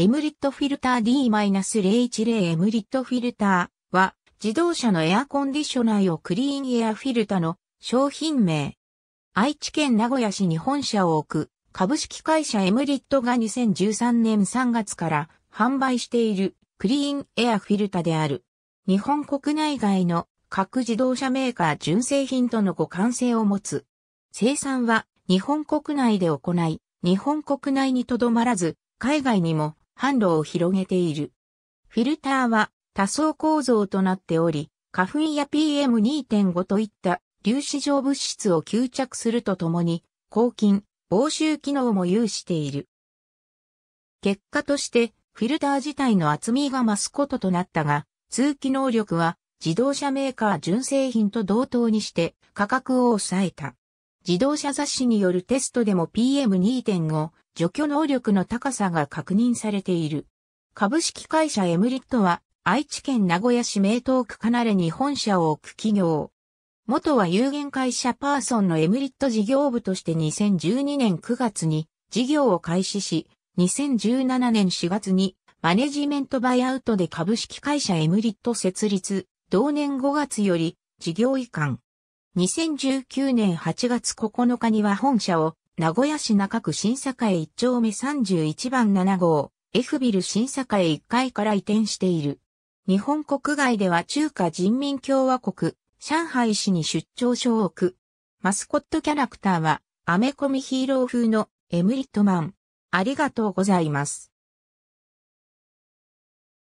エムリットフィルター D-010 エムリットフィルターは自動車のエアコンディショナーをクリーンエアフィルタの商品名。愛知県名古屋市に本社を置く株式会社エムリットが2013年3月から販売しているクリーンエアフィルタである。日本国内外の各自動車メーカー純正品との互換性を持つ。生産は日本国内で行い、日本国内にとどまらず、海外にも販路を広げている。フィルターは多層構造となっており、花粉や PM2.5 といった粒子状物質を吸着するとともに、抗菌、防臭機能も有している。結果として、フィルター自体の厚みが増すこととなったが、通気能力は自動車メーカー純正品と同等にして価格を抑えた。自動車雑誌によるテストでも PM2.5 除去能力の高さが確認されている。株式会社エムリットは愛知県名古屋市名東区かなれに本社を置く企業。元は有限会社パーソンのエムリット事業部として2012年9月に事業を開始し、2017年4月にマネジメントバイアウトで株式会社エムリット設立、同年5月より事業移管。2019年8月9日には本社を名古屋市中区新栄1丁目31番7号 F ビル新栄1階から移転している。日本国外では中華人民共和国上海市に出張所を置く。マスコットキャラクターはアメコミヒーロー風のエムリットマン。ありがとうございます。